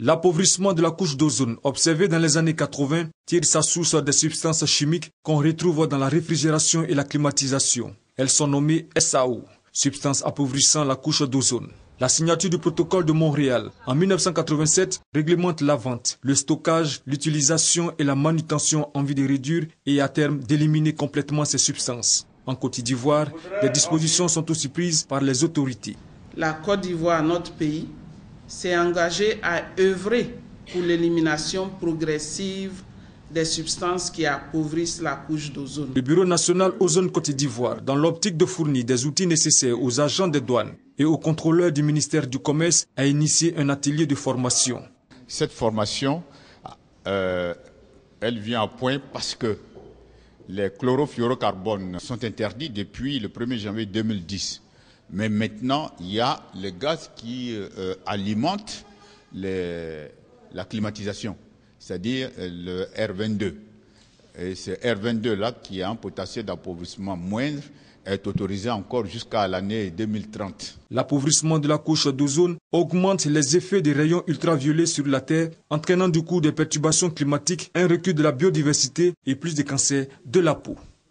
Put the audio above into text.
L'appauvrissement de la couche d'ozone observé dans les années 80 tire sa source des substances chimiques qu'on retrouve dans la réfrigération et la climatisation. Elles sont nommées SAO, substances appauvrissant la couche d'ozone. La signature du protocole de Montréal en 1987 réglemente la vente, le stockage, l'utilisation et la manutention en vue de réduire et à terme d'éliminer complètement ces substances. En Côte d'Ivoire, des dispositions sont aussi prises par les autorités. La Côte d'Ivoire, notre pays, s'est engagé à œuvrer pour l'élimination progressive des substances qui appauvrissent la couche d'ozone. Le Bureau national Ozone Côte d'Ivoire, dans l'optique de fournir des outils nécessaires aux agents des douanes et aux contrôleurs du ministère du Commerce, a initié un atelier de formation. Cette formation, euh, elle vient à point parce que les chlorofluorocarbones sont interdits depuis le 1er janvier 2010. Mais maintenant, il y a le gaz qui euh, euh, alimente la climatisation, c'est-à-dire euh, le R22. Et ce R22-là, qui a un potentiel d'appauvrissement moindre, est autorisé encore jusqu'à l'année 2030. L'appauvrissement de la couche d'ozone augmente les effets des rayons ultraviolets sur la Terre, entraînant du coup des perturbations climatiques, un recul de la biodiversité et plus de cancers de la peau.